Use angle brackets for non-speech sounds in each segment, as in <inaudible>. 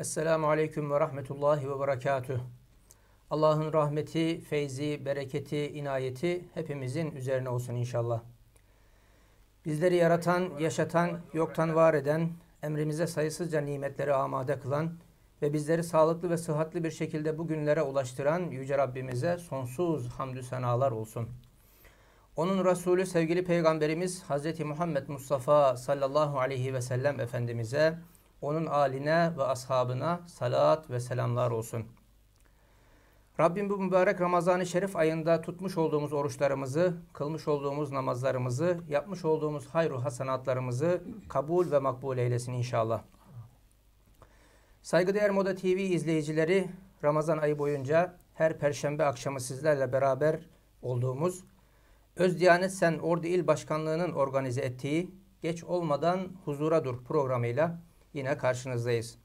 Esselamu Aleyküm ve Rahmetullahi ve Berekatüh. Allah'ın rahmeti, feyzi, bereketi, inayeti hepimizin üzerine olsun inşallah. Bizleri yaratan, yaşatan, yoktan var eden, emrimize sayısızca nimetleri amade kılan ve bizleri sağlıklı ve sıhhatli bir şekilde bugünlere ulaştıran Yüce Rabbimize sonsuz hamdü senalar olsun. Onun Resulü sevgili Peygamberimiz Hz. Muhammed Mustafa sallallahu aleyhi ve sellem Efendimiz'e, onun aline ve ashabına salat ve selamlar olsun. Rabbim bu mübarek Ramazan-ı Şerif ayında tutmuş olduğumuz oruçlarımızı, kılmış olduğumuz namazlarımızı, yapmış olduğumuz hayru hasanatlarımızı kabul ve makbul eylesin inşallah. Saygıdeğer Moda TV izleyicileri Ramazan ayı boyunca her perşembe akşamı sizlerle beraber olduğumuz Öz Diyanet Sen Ordu İl Başkanlığı'nın organize ettiği Geç Olmadan Huzura Dur programıyla yine karşınızdayız.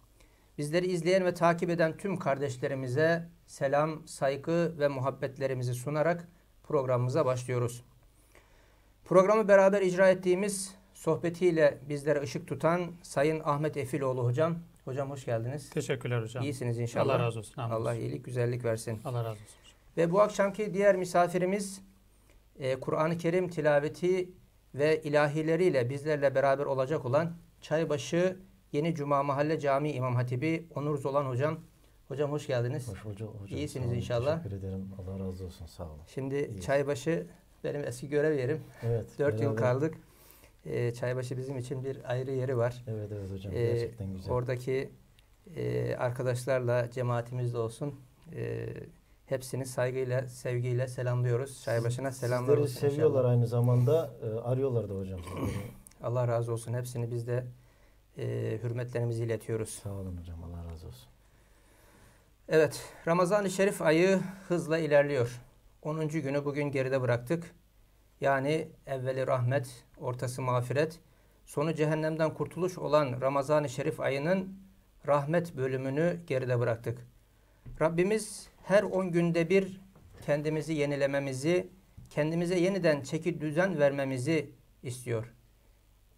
Bizleri izleyen ve takip eden tüm kardeşlerimize selam, saygı ve muhabbetlerimizi sunarak programımıza başlıyoruz. Programı beraber icra ettiğimiz sohbetiyle bizlere ışık tutan Sayın Ahmet Efiloğlu hocam. Hocam hoş geldiniz. Teşekkürler hocam. İyisiniz inşallah. Allah razı olsun. Allah, Allah iyilik, güzellik versin. Allah razı olsun. Ve bu akşamki diğer misafirimiz e, Kur'an-ı Kerim tilaveti ve ilahileriyle bizlerle beraber olacak olan Çaybaşı Yeni Cuma Mahalle Camii İmam Hatibi Onur Zolan Hocam. Hocam hoş geldiniz. Hoş hocam. hocam İyisiniz olun, inşallah. Teşekkür ederim. Allah razı olsun. Sağ olun. Şimdi İyi. Çaybaşı benim eski görev yerim. Evet. <laughs> Dört yıl kaldık. Ee, Çaybaşı bizim için bir ayrı yeri var. Evet evet hocam. Ee, Gerçekten güzel. Oradaki e, arkadaşlarla cemaatimizle olsun. E, hepsini saygıyla, sevgiyle selamlıyoruz. Çaybaşı'na selamlıyoruz. Sizleri seviyorlar inşallah. aynı zamanda. E, arıyorlar da hocam. <clears throat> Allah razı olsun. Hepsini biz de e, hürmetlerimizi iletiyoruz. Sağ olun hocam. Allah razı olsun. Evet. Ramazan-ı Şerif ayı hızla ilerliyor. 10. günü bugün geride bıraktık. Yani evveli rahmet, ortası mağfiret, sonu cehennemden kurtuluş olan Ramazan-ı Şerif ayının rahmet bölümünü geride bıraktık. Rabbimiz her 10 günde bir kendimizi yenilememizi, kendimize yeniden çeki düzen vermemizi istiyor.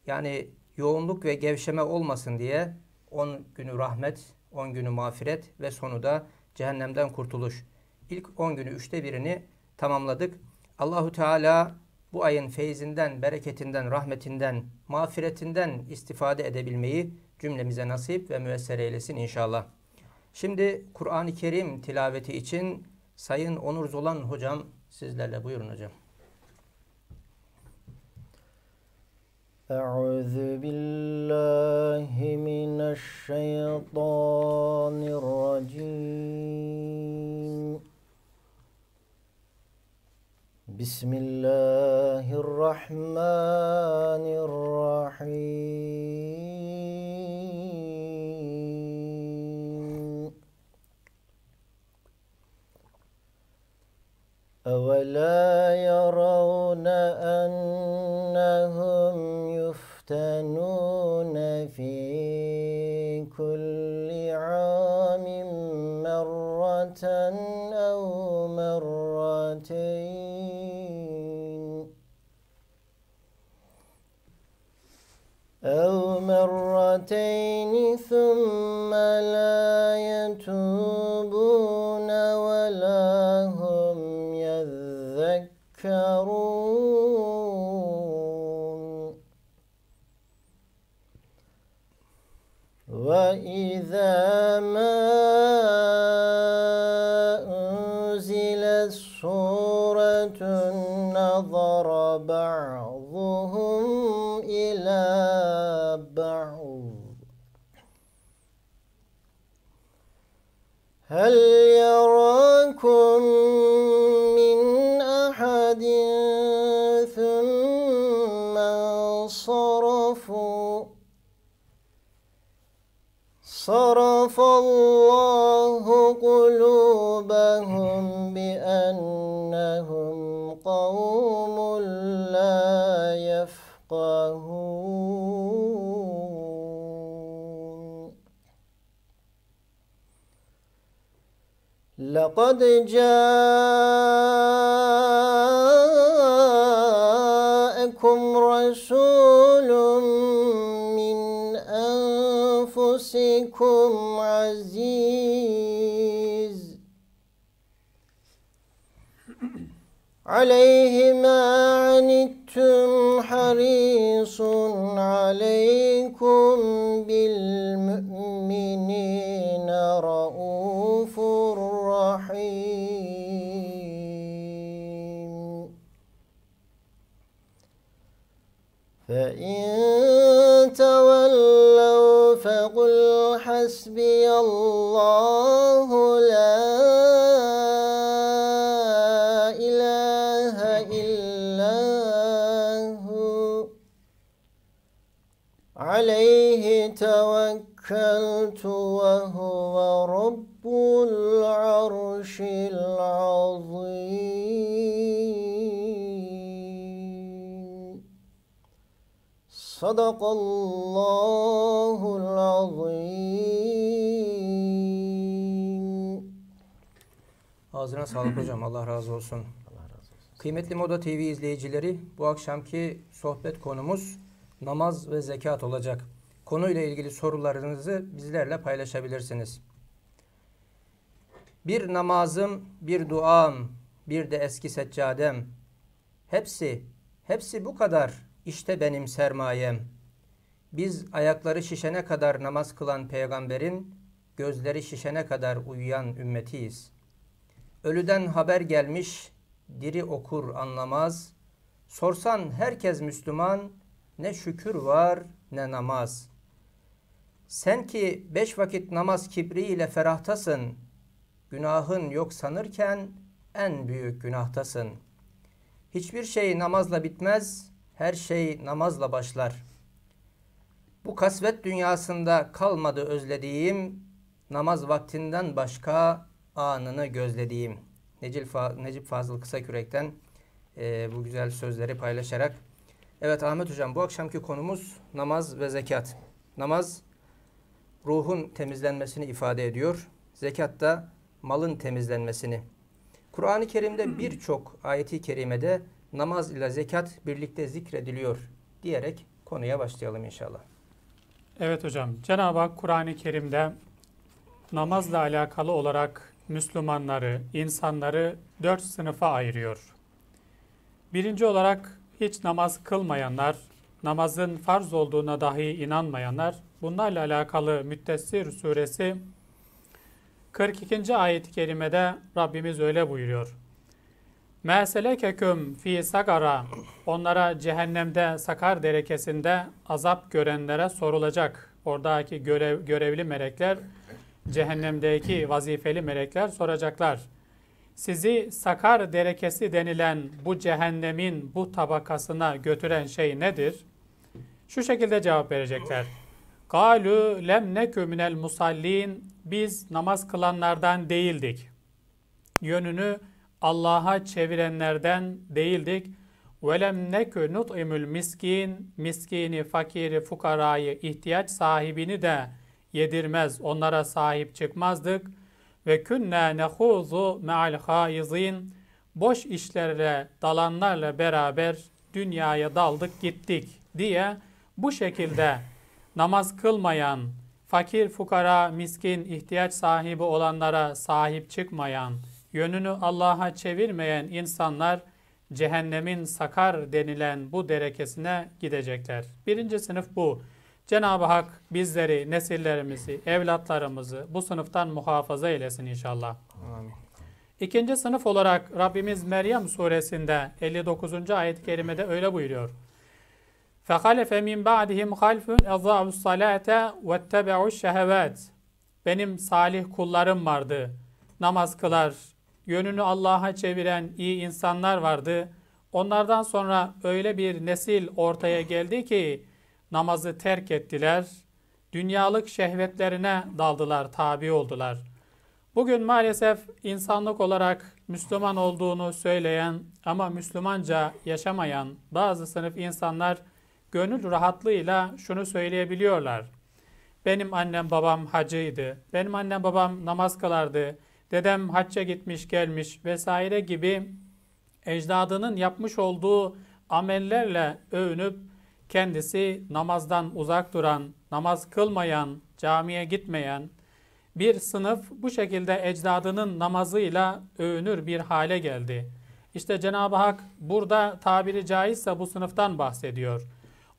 Yani yoğunluk ve gevşeme olmasın diye 10 günü rahmet, 10 günü mağfiret ve sonu da cehennemden kurtuluş. İlk 10 günü üçte birini tamamladık. Allahu Teala bu ayın feyzinden, bereketinden, rahmetinden, mağfiretinden istifade edebilmeyi cümlemize nasip ve müesser eylesin inşallah. Şimdi Kur'an-ı Kerim tilaveti için Sayın Onur Zolan hocam sizlerle buyurun hocam. أعوذ بالله من الشيطان الرجيم بسم الله الرحمن الرحيم أولا يرون أنهم يفتنون في كل عام مرة أو مرتين أو مرتين ثم بعضهم إلى بعض هل يراكم من أحد ثم صرفوا صرف الله قلوبهم بأن لقد جاءكم رسول من أنفسكم عزيز عليه ما عنتم حريص عليه تولوا فقل حسبي الله لا إله إلا هو عليه توكلت وهو رب العرش العظيم صدق الله العظيم. Ağzına sağlık hocam. Allah razı olsun. <clears throat> Allah razı olsun. Kıymetli Moda TV izleyicileri, bu akşamki sohbet konumuz namaz ve zekat olacak. Konuyla ilgili sorularınızı bizlerle paylaşabilirsiniz. Bir namazım, bir duam, bir de eski seccadem. Hepsi, hepsi bu kadar işte benim sermayem. Biz ayakları şişene kadar namaz kılan peygamberin gözleri şişene kadar uyuyan ümmetiyiz. Ölüden haber gelmiş, diri okur anlamaz. Sorsan herkes Müslüman, ne şükür var ne namaz. Sen ki beş vakit namaz kibriyle ferahtasın, günahın yok sanırken en büyük günahtasın. Hiçbir şey namazla bitmez, her şey namazla başlar. Bu kasvet dünyasında kalmadı özlediğim, namaz vaktinden başka anını gözlediğim. Necil Fa Necip Fazıl Kısakürek'ten e, bu güzel sözleri paylaşarak. Evet Ahmet Hocam bu akşamki konumuz namaz ve zekat. Namaz ruhun temizlenmesini ifade ediyor. Zekat da malın temizlenmesini. Kur'an-ı Kerim'de birçok ayeti kerimede namaz ile zekat birlikte zikrediliyor diyerek konuya başlayalım inşallah. Evet hocam. Cenab-ı Hak Kur'an-ı Kerim'de namazla alakalı olarak Müslümanları, insanları dört sınıfa ayırıyor. Birinci olarak hiç namaz kılmayanlar, namazın farz olduğuna dahi inanmayanlar, bunlarla alakalı Müttessir suresi 42. ayet-i kerimede Rabbimiz öyle buyuruyor. Meselekeküm fi sakara onlara cehennemde sakar derekesinde azap görenlere sorulacak. Oradaki görev, görevli melekler cehennemdeki vazifeli melekler soracaklar. Sizi sakar derekesi denilen bu cehennemin bu tabakasına götüren şey nedir? Şu şekilde cevap verecekler. Galu lem nekü minel musallin biz namaz kılanlardan değildik. Yönünü Allah'a çevirenlerden değildik. وَلَمْ نَكُ نُطْعِمُ miskin Miskini, fakiri, fukarayı, ihtiyaç sahibini de yedirmez, onlara sahip çıkmazdık. Ve künne nehuzu me'al haizin boş işlerle, dalanlarla beraber dünyaya daldık gittik diye bu şekilde namaz kılmayan, fakir, fukara, miskin, ihtiyaç sahibi olanlara sahip çıkmayan, yönünü Allah'a çevirmeyen insanlar cehennemin sakar denilen bu derekesine gidecekler. Birinci sınıf bu. Cenab-ı Hak bizleri, nesillerimizi, evlatlarımızı bu sınıftan muhafaza eylesin inşallah. Amin. İkinci sınıf olarak Rabbimiz Meryem suresinde 59. ayet-i kerimede öyle buyuruyor. فَخَلَفَ مِنْ بَعْدِهِمْ خَلْفٌ اَضَّعُوا الصَّلَاةَ وَاتَّبَعُوا الشَّهَوَاتِ Benim salih kullarım vardı. Namaz kılar, yönünü Allah'a çeviren iyi insanlar vardı. Onlardan sonra öyle bir nesil ortaya geldi ki namazı terk ettiler, dünyalık şehvetlerine daldılar, tabi oldular. Bugün maalesef insanlık olarak Müslüman olduğunu söyleyen ama Müslümanca yaşamayan bazı sınıf insanlar gönül rahatlığıyla şunu söyleyebiliyorlar. Benim annem babam hacıydı, benim annem babam namaz kılardı, dedem hacca gitmiş gelmiş vesaire gibi ecdadının yapmış olduğu amellerle övünüp kendisi namazdan uzak duran, namaz kılmayan, camiye gitmeyen bir sınıf bu şekilde ecdadının namazıyla övünür bir hale geldi. İşte Cenab-ı Hak burada tabiri caizse bu sınıftan bahsediyor.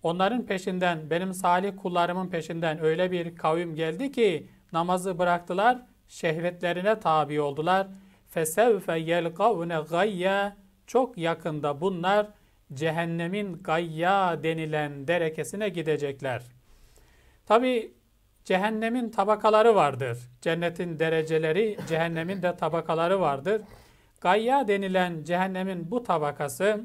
Onların peşinden, benim salih kullarımın peşinden öyle bir kavim geldi ki namazı bıraktılar, şehvetlerine tabi oldular. Fesevfe yelkavne gayya çok yakında bunlar cehennemin gayya denilen derekesine gidecekler. Tabi cehennemin tabakaları vardır. Cennetin dereceleri, cehennemin de tabakaları vardır. Gayya denilen cehennemin bu tabakası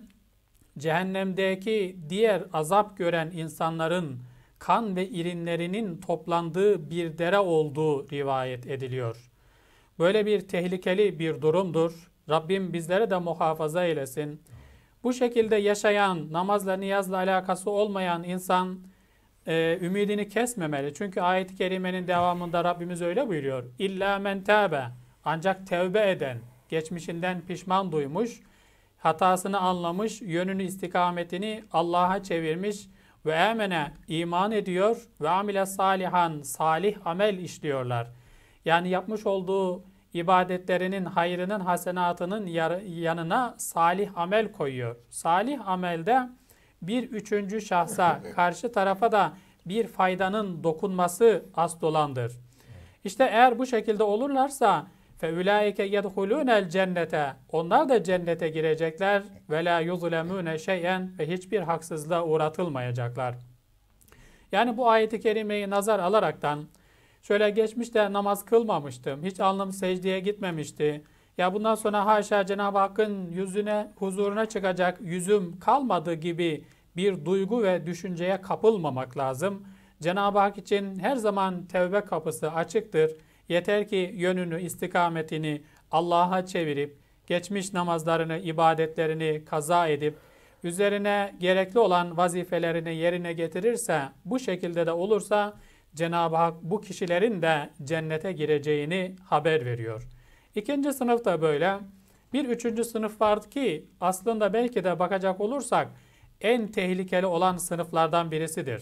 cehennemdeki diğer azap gören insanların kan ve irinlerinin toplandığı bir dere olduğu rivayet ediliyor. Böyle bir tehlikeli bir durumdur. Rabbim bizlere de muhafaza eylesin. Bu şekilde yaşayan, namazla niyazla alakası olmayan insan e, ümidini kesmemeli. Çünkü ayet-i kerimenin devamında Rabbimiz öyle buyuruyor. İlla men tâbe. Ancak tevbe eden, geçmişinden pişman duymuş, hatasını anlamış, yönünü istikametini Allah'a çevirmiş, ve emene iman ediyor ve amile salihan salih amel işliyorlar. Yani yapmış olduğu ibadetlerinin, hayrının, hasenatının yanına salih amel koyuyor. Salih amelde bir üçüncü şahsa, karşı tarafa da bir faydanın dokunması asıl olandır. İşte eğer bu şekilde olurlarsa فَاُولَٰئِكَ يَدْخُلُونَ cennete. Onlar da cennete girecekler. ve la يُظْلَمُونَ şeyen Ve hiçbir haksızlığa uğratılmayacaklar. Yani bu ayeti kerimeyi nazar alaraktan şöyle geçmişte namaz kılmamıştım. Hiç alnım secdeye gitmemişti. Ya bundan sonra haşa Cenab-ı Hakk'ın yüzüne, huzuruna çıkacak yüzüm kalmadı gibi bir duygu ve düşünceye kapılmamak lazım. Cenab-ı Hak için her zaman tevbe kapısı açıktır. Yeter ki yönünü, istikametini Allah'a çevirip, geçmiş namazlarını, ibadetlerini kaza edip, üzerine gerekli olan vazifelerini yerine getirirse, bu şekilde de olursa Cenab-ı Hak bu kişilerin de cennete gireceğini haber veriyor. İkinci sınıf da böyle. Bir üçüncü sınıf vardı ki aslında belki de bakacak olursak en tehlikeli olan sınıflardan birisidir.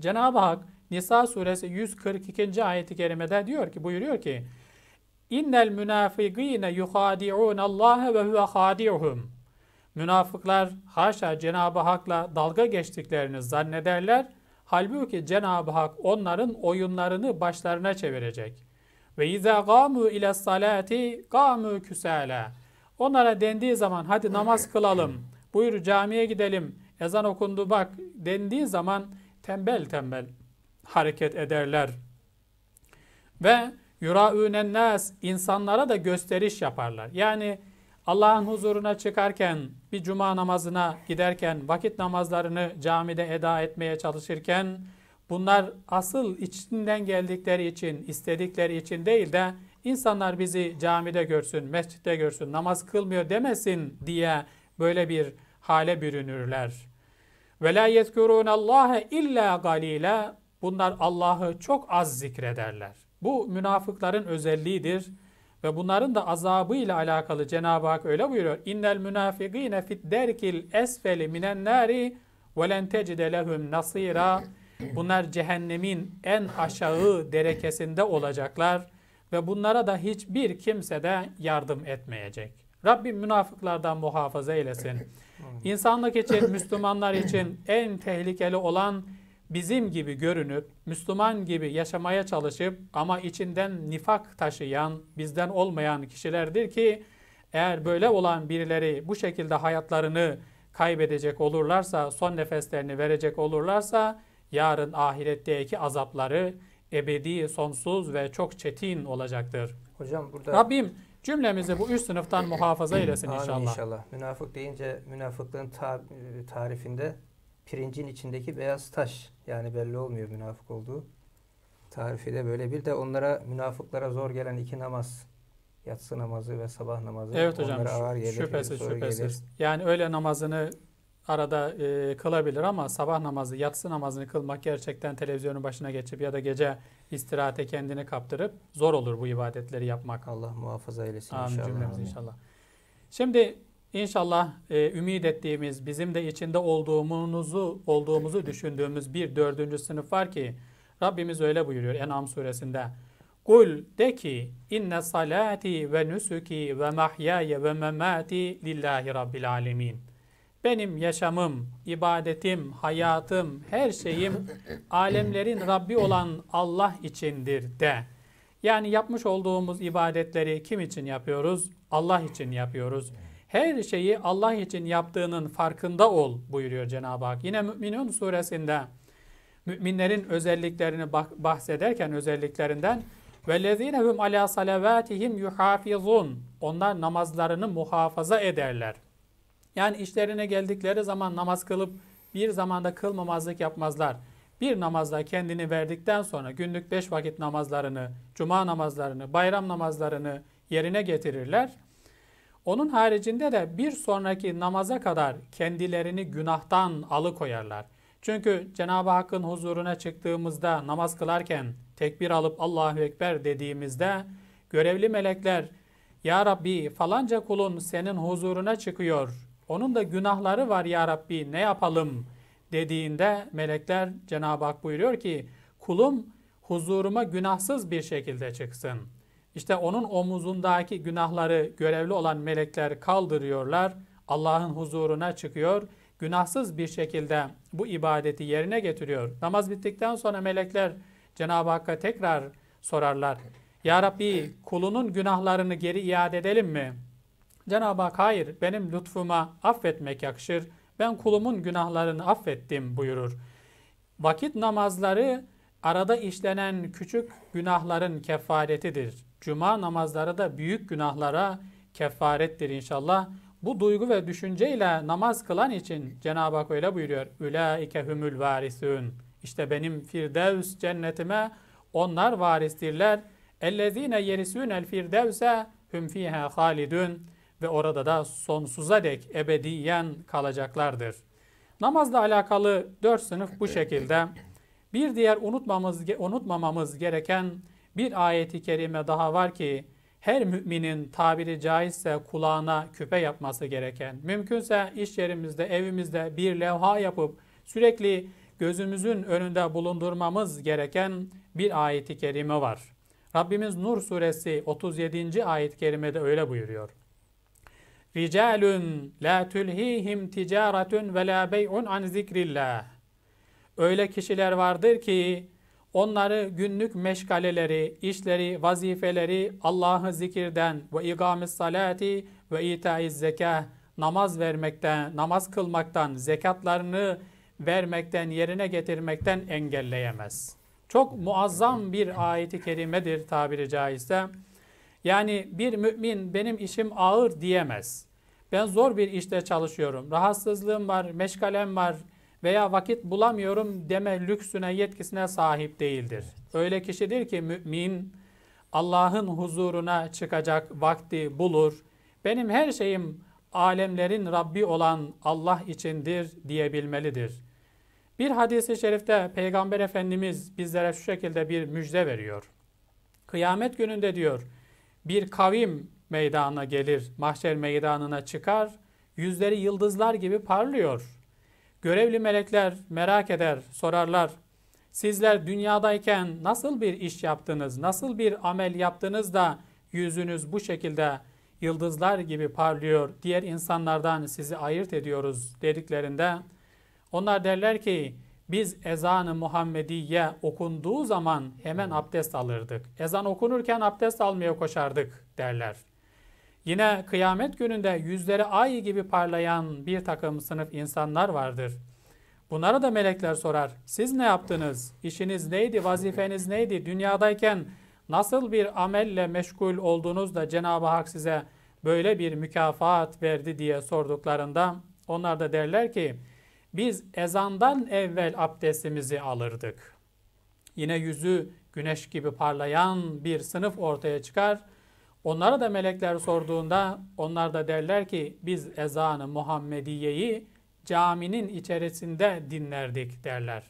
Cenab-ı Hak Nisa suresi 142. ayeti kerimede diyor ki buyuruyor ki İnnel münafikine yuhadi'un Allah ve huve hadi'uhum. Münafıklar haşa Cenab-ı Hak'la dalga geçtiklerini zannederler. Halbuki Cenab-ı Hak onların oyunlarını başlarına çevirecek. Ve izâ gâmû ile salâti gâmû küsâlâ. Onlara dendiği zaman hadi namaz kılalım, buyur camiye gidelim, ezan okundu bak dendiği zaman tembel tembel hareket ederler. Ve yuraünen nas insanlara da gösteriş yaparlar. Yani Allah'ın huzuruna çıkarken, bir cuma namazına giderken, vakit namazlarını camide eda etmeye çalışırken bunlar asıl içinden geldikleri için, istedikleri için değil de insanlar bizi camide görsün, mescitte görsün, namaz kılmıyor demesin diye böyle bir hale bürünürler. Ve la yezkurun Allah illa galila. Bunlar Allah'ı çok az zikrederler. Bu münafıkların özelliğidir. Ve bunların da azabı ile alakalı Cenab-ı Hak öyle buyuruyor. İnnel münafıkîne fit derkil esfeli minen nâri ve len tecide lehum nasîrâ. Bunlar cehennemin en aşağı derekesinde olacaklar ve bunlara da hiçbir kimse de yardım etmeyecek. Rabbim münafıklardan muhafaza eylesin. İnsanlık için, Müslümanlar için en tehlikeli olan bizim gibi görünüp, Müslüman gibi yaşamaya çalışıp ama içinden nifak taşıyan, bizden olmayan kişilerdir ki eğer böyle olan birileri bu şekilde hayatlarını kaybedecek olurlarsa, son nefeslerini verecek olurlarsa yarın ahiretteki azapları ebedi, sonsuz ve çok çetin olacaktır. Hocam burada Rabbim cümlemizi bu üç sınıftan muhafaza eylesin inşallah. Amin inşallah. Münafık deyince münafıklığın ta e, tarifinde pirincin içindeki beyaz taş yani belli olmuyor münafık olduğu. Tarifi de böyle bir de onlara münafıklara zor gelen iki namaz yatsı namazı ve sabah namazı evet hocam, onlara ağır gelir. Şüphesiz şüphesiz. Gelir. Yani öyle namazını arada e, kılabilir ama sabah namazı, yatsı namazını kılmak gerçekten televizyonun başına geçip ya da gece istirahate kendini kaptırıp zor olur bu ibadetleri yapmak. Allah muhafaza eylesin Amin, inşallah. Cümlemiz inşallah. Şimdi İnşallah e, ümit ettiğimiz, bizim de içinde olduğumuzu olduğumuzu düşündüğümüz bir dördüncü sınıf var ki Rabbimiz öyle buyuruyor En'am suresinde. Kul de ki inne salati ve nusuki ve mahyaya ve memati lillahi rabbil alemin. Benim yaşamım, ibadetim, hayatım, her şeyim <laughs> alemlerin Rabbi olan Allah içindir de. Yani yapmış olduğumuz ibadetleri kim için yapıyoruz? Allah için yapıyoruz her şeyi Allah için yaptığının farkında ol buyuruyor Cenab-ı Hak. Yine Müminun suresinde müminlerin özelliklerini bahsederken özelliklerinden وَالَّذ۪ينَ هُمْ عَلَى صَلَوَاتِهِمْ يُحَافِظُونَ Onlar namazlarını muhafaza ederler. Yani işlerine geldikleri zaman namaz kılıp bir zamanda kılmamazlık yapmazlar. Bir namazda kendini verdikten sonra günlük beş vakit namazlarını, cuma namazlarını, bayram namazlarını yerine getirirler. Onun haricinde de bir sonraki namaza kadar kendilerini günahtan alıkoyarlar. Çünkü Cenab-ı Hakk'ın huzuruna çıktığımızda namaz kılarken tekbir alıp Allahu Ekber dediğimizde görevli melekler Ya Rabbi falanca kulun senin huzuruna çıkıyor. Onun da günahları var Ya Rabbi ne yapalım dediğinde melekler Cenab-ı Hak buyuruyor ki kulum huzuruma günahsız bir şekilde çıksın.'' İşte onun omuzundaki günahları görevli olan melekler kaldırıyorlar. Allah'ın huzuruna çıkıyor. Günahsız bir şekilde bu ibadeti yerine getiriyor. Namaz bittikten sonra melekler Cenab-ı Hakk'a tekrar sorarlar. Ya Rabbi kulunun günahlarını geri iade edelim mi? Cenab-ı Hak hayır benim lütfuma affetmek yakışır. Ben kulumun günahlarını affettim buyurur. Vakit namazları arada işlenen küçük günahların kefaretidir. Cuma namazları da büyük günahlara kefarettir inşallah. Bu duygu ve düşünceyle namaz kılan için Cenab-ı Hak öyle buyuruyor. Ülaike humul varisün. İşte benim firdevs cennetime onlar varistirler. Ellezine el firdevse hüm fiha halidun ve orada da sonsuza dek ebediyen kalacaklardır. Namazla alakalı dört sınıf bu şekilde. Bir diğer unutmamamız, unutmamamız gereken bir ayeti kerime daha var ki her müminin tabiri caizse kulağına küpe yapması gereken, mümkünse iş yerimizde, evimizde bir levha yapıp sürekli gözümüzün önünde bulundurmamız gereken bir ayeti kerime var. Rabbimiz Nur suresi 37. ayet-i kerimede öyle buyuruyor. Ricalun la tulhihim ticaretun ve la bey'un an zikrillah. Öyle kişiler vardır ki Onları günlük meşgaleleri, işleri, vazifeleri Allah'ı zikirden ve ikam-ı salati ve itai zekah namaz vermekten, namaz kılmaktan, zekatlarını vermekten, yerine getirmekten engelleyemez. Çok muazzam bir ayeti kerimedir tabiri caizse. Yani bir mümin benim işim ağır diyemez. Ben zor bir işte çalışıyorum. Rahatsızlığım var, meşgalem var, veya vakit bulamıyorum deme lüksüne yetkisine sahip değildir. Öyle kişidir ki mümin Allah'ın huzuruna çıkacak vakti bulur. Benim her şeyim alemlerin Rabbi olan Allah içindir diyebilmelidir. Bir hadisi şerifte Peygamber Efendimiz bizlere şu şekilde bir müjde veriyor. Kıyamet gününde diyor bir kavim meydana gelir, mahşer meydanına çıkar, yüzleri yıldızlar gibi parlıyor.'' Görevli melekler merak eder, sorarlar. Sizler dünyadayken nasıl bir iş yaptınız, nasıl bir amel yaptınız da yüzünüz bu şekilde yıldızlar gibi parlıyor, diğer insanlardan sizi ayırt ediyoruz dediklerinde onlar derler ki biz ezanı Muhammediye okunduğu zaman hemen abdest alırdık. Ezan okunurken abdest almaya koşardık derler. Yine kıyamet gününde yüzleri ay gibi parlayan bir takım sınıf insanlar vardır. Bunlara da melekler sorar. Siz ne yaptınız? İşiniz neydi? Vazifeniz neydi? Dünyadayken nasıl bir amelle meşgul oldunuz da Cenab-ı Hak size böyle bir mükafat verdi diye sorduklarında onlar da derler ki biz ezandan evvel abdestimizi alırdık. Yine yüzü güneş gibi parlayan bir sınıf ortaya çıkar. Onlara da melekler sorduğunda onlar da derler ki biz ezanı Muhammediye'yi caminin içerisinde dinlerdik derler.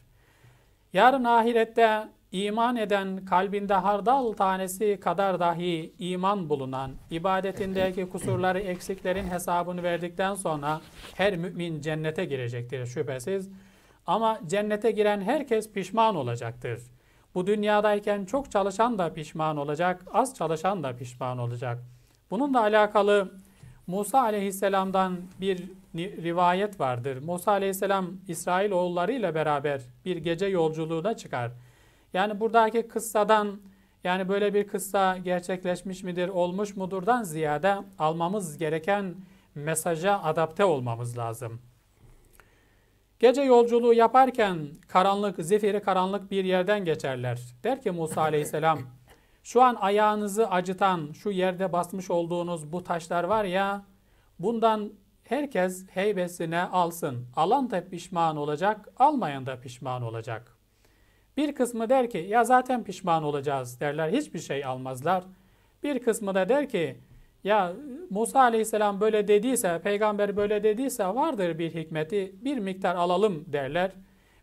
Yarın ahirette iman eden kalbinde hardal tanesi kadar dahi iman bulunan, ibadetindeki kusurları eksiklerin hesabını verdikten sonra her mümin cennete girecektir şüphesiz. Ama cennete giren herkes pişman olacaktır. Bu dünyadayken çok çalışan da pişman olacak, az çalışan da pişman olacak. Bunun da alakalı Musa aleyhisselamdan bir rivayet vardır. Musa aleyhisselam İsrail oğullarıyla beraber bir gece yolculuğuna çıkar. Yani buradaki kıssadan yani böyle bir kıssa gerçekleşmiş midir, olmuş mudurdan ziyade almamız gereken mesaja adapte olmamız lazım.'' Gece yolculuğu yaparken karanlık, zifiri karanlık bir yerden geçerler. Der ki Musa aleyhisselam, şu an ayağınızı acıtan, şu yerde basmış olduğunuz bu taşlar var ya, bundan herkes heybesine alsın. Alan da pişman olacak, almayan da pişman olacak. Bir kısmı der ki, ya zaten pişman olacağız derler, hiçbir şey almazlar. Bir kısmı da der ki, ya Musa aleyhisselam böyle dediyse, peygamber böyle dediyse vardır bir hikmeti, bir miktar alalım derler.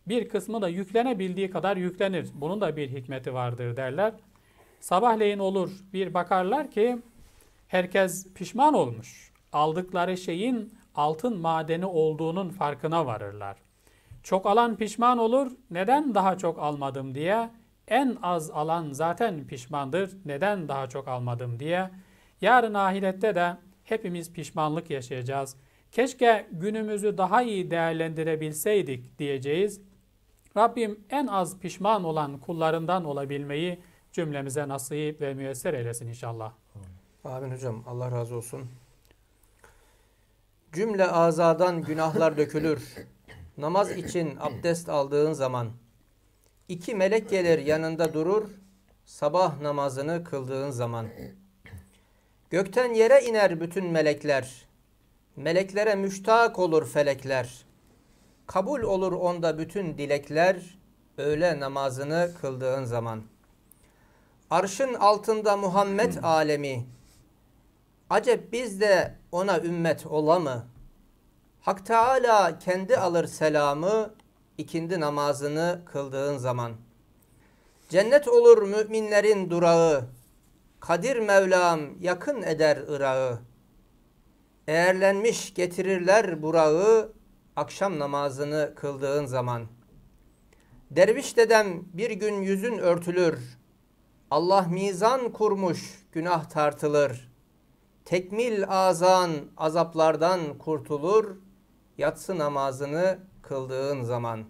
Bir kısmı da yüklenebildiği kadar yüklenir. Bunun da bir hikmeti vardır derler. Sabahleyin olur bir bakarlar ki herkes pişman olmuş. Aldıkları şeyin altın madeni olduğunun farkına varırlar. Çok alan pişman olur. Neden daha çok almadım diye. En az alan zaten pişmandır. Neden daha çok almadım diye Yarın ahirette de hepimiz pişmanlık yaşayacağız. Keşke günümüzü daha iyi değerlendirebilseydik diyeceğiz. Rabbim en az pişman olan kullarından olabilmeyi cümlemize nasip ve müyesser eylesin inşallah. Amin hocam. Allah razı olsun. Cümle azadan günahlar dökülür. Namaz için abdest aldığın zaman iki melek gelir yanında durur. Sabah namazını kıldığın zaman.'' Gökten yere iner bütün melekler. Meleklere müştak olur felekler. Kabul olur onda bütün dilekler. Öğle namazını kıldığın zaman. Arşın altında Muhammed hmm. alemi. Acep biz de ona ümmet ola mı? Hak Teala kendi alır selamı ikindi namazını kıldığın zaman. Cennet olur müminlerin durağı. Kadir Mevlam yakın eder ırağı, Eğerlenmiş getirirler burağı akşam namazını kıldığın zaman. Derviş dedem bir gün yüzün örtülür. Allah mizan kurmuş günah tartılır. Tekmil azan azaplardan kurtulur. Yatsı namazını kıldığın zaman.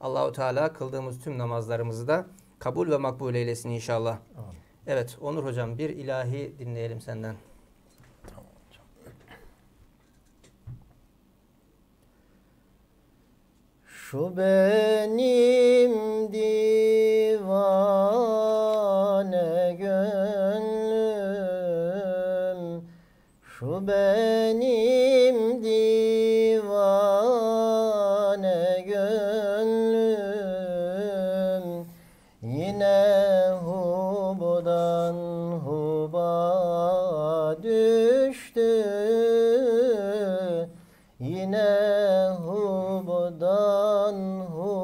Allahu Teala kıldığımız tüm namazlarımızı da kabul ve makbul eylesin inşallah. Amin. Evet Onur Hocam bir ilahi dinleyelim senden. Şu benim divane gönlüm Şu benim divane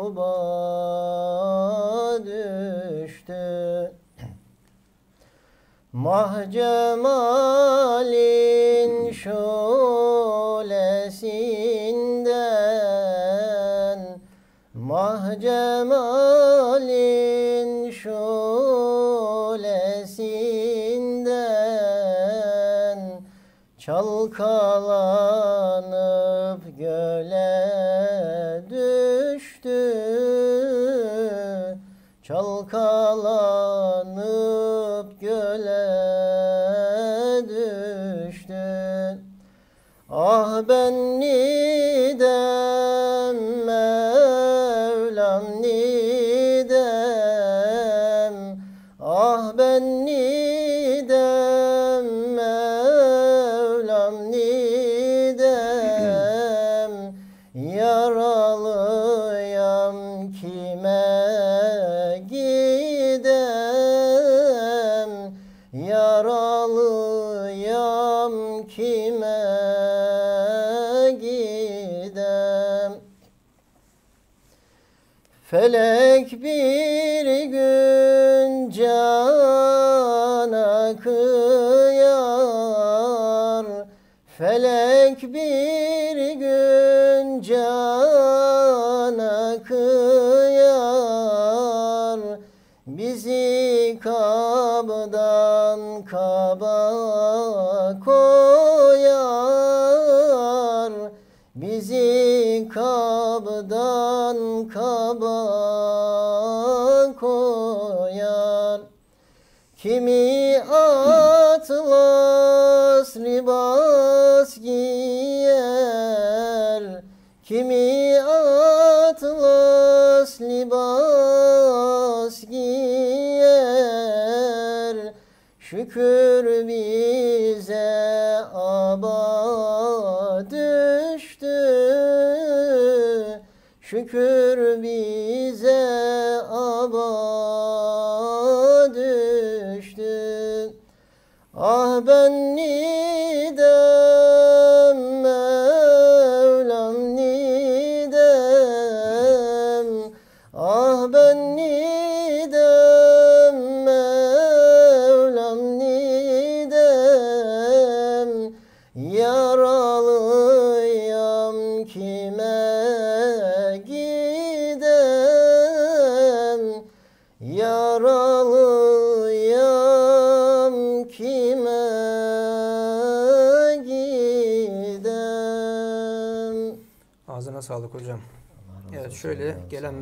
gruba düştü Mahcemalin şölesinden Mahcemalin şölesinden Çalkalar Bizi kabdan kaba koyar Kimi atlas riba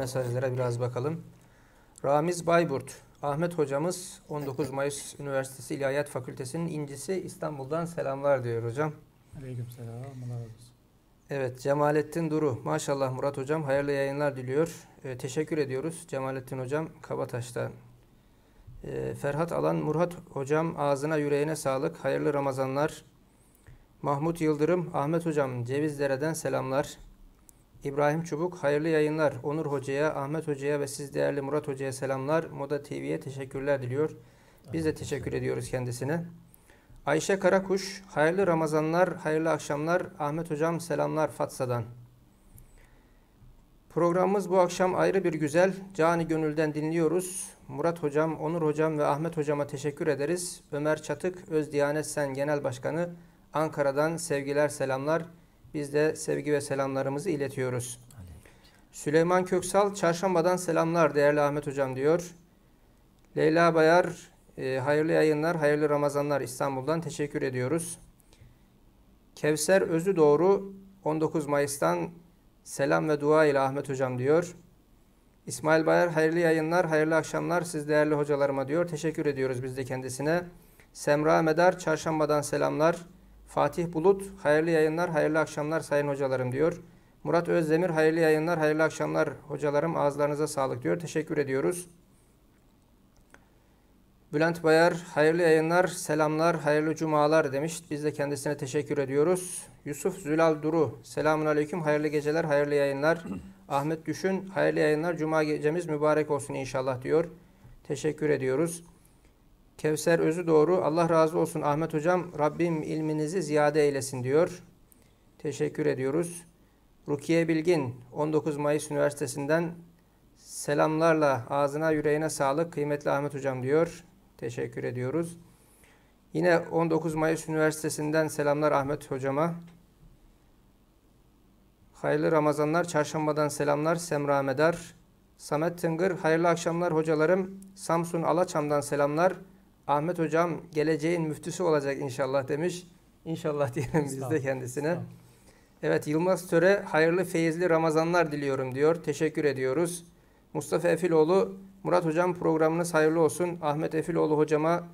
mesajlara biraz bakalım. Ramiz Bayburt, Ahmet hocamız 19 Mayıs Üniversitesi İlahiyat Fakültesi'nin incisi İstanbul'dan selamlar diyor hocam. Aleyküm selam. Evet Cemalettin Duru. Maşallah Murat hocam hayırlı yayınlar diliyor. Ee, teşekkür ediyoruz Cemalettin hocam Kabataş'tan. Ee, Ferhat Alan Murat hocam ağzına yüreğine sağlık. Hayırlı Ramazanlar. Mahmut Yıldırım Ahmet hocam Cevizdere'den selamlar. İbrahim Çubuk, hayırlı yayınlar. Onur Hoca'ya, Ahmet Hoca'ya ve siz değerli Murat Hoca'ya selamlar. Moda TV'ye teşekkürler diliyor. Biz de teşekkür ediyoruz kendisine. Ayşe Karakuş, hayırlı Ramazanlar, hayırlı akşamlar. Ahmet Hocam selamlar Fatsa'dan. Programımız bu akşam ayrı bir güzel. Cani Gönül'den dinliyoruz. Murat Hocam, Onur Hocam ve Ahmet Hocama teşekkür ederiz. Ömer Çatık, Öz Diyanet Sen Genel Başkanı, Ankara'dan sevgiler, selamlar. Biz de sevgi ve selamlarımızı iletiyoruz. Süleyman Köksal çarşambadan selamlar değerli Ahmet hocam diyor. Leyla Bayar e, hayırlı yayınlar, hayırlı Ramazanlar İstanbul'dan teşekkür ediyoruz. Kevser Özü Doğru 19 Mayıs'tan selam ve dua ile Ahmet hocam diyor. İsmail Bayar hayırlı yayınlar, hayırlı akşamlar siz değerli hocalarıma diyor. Teşekkür ediyoruz biz de kendisine. Semra Medar çarşambadan selamlar. Fatih Bulut, hayırlı yayınlar, hayırlı akşamlar sayın hocalarım diyor. Murat Özdemir, hayırlı yayınlar, hayırlı akşamlar hocalarım, ağızlarınıza sağlık diyor. Teşekkür ediyoruz. Bülent Bayar, hayırlı yayınlar, selamlar, hayırlı cumalar demiş. Biz de kendisine teşekkür ediyoruz. Yusuf Zülal Duru, selamun aleyküm, hayırlı geceler, hayırlı yayınlar. <clears throat> Ahmet Düşün, hayırlı yayınlar, cuma gecemiz mübarek olsun inşallah diyor. Teşekkür ediyoruz. Kevser özü doğru. Allah razı olsun Ahmet Hocam. Rabbim ilminizi ziyade eylesin diyor. Teşekkür ediyoruz. Rukiye Bilgin 19 Mayıs Üniversitesi'nden selamlarla ağzına yüreğine sağlık kıymetli Ahmet Hocam diyor. Teşekkür ediyoruz. Yine 19 Mayıs Üniversitesi'nden selamlar Ahmet Hocama. Hayırlı Ramazanlar, çarşambadan selamlar Semra Medar. Samet Tıngır, hayırlı akşamlar hocalarım. Samsun Alaçam'dan selamlar. Ahmet hocam geleceğin müftüsü olacak inşallah demiş. İnşallah diyelim biz de kendisine. Evet Yılmaz Töre hayırlı feyizli Ramazanlar diliyorum diyor. Teşekkür ediyoruz. Mustafa Efiloğlu Murat hocam programınız hayırlı olsun. Ahmet Efiloğlu hocama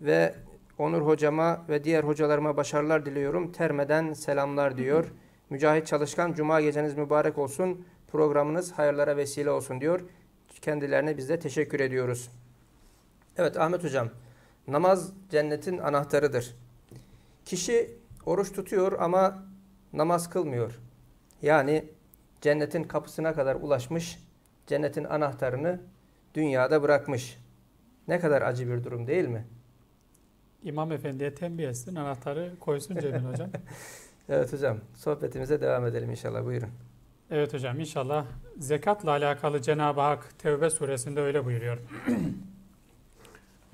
ve Onur hocama ve diğer hocalarıma başarılar diliyorum. Termeden selamlar diyor. Hı hı. Mücahit Çalışkan cuma geceniz mübarek olsun. Programınız hayırlara vesile olsun diyor. Kendilerine biz de teşekkür ediyoruz. Evet Ahmet hocam. Namaz cennetin anahtarıdır. Kişi oruç tutuyor ama namaz kılmıyor. Yani cennetin kapısına kadar ulaşmış, cennetin anahtarını dünyada bırakmış. Ne kadar acı bir durum değil mi? İmam Efendi'ye tembih etsin, anahtarı koysun cebine <laughs> hocam. evet hocam, sohbetimize devam edelim inşallah. Buyurun. Evet hocam, inşallah zekatla alakalı Cenab-ı Hak Tevbe suresinde öyle buyuruyor. <clears throat>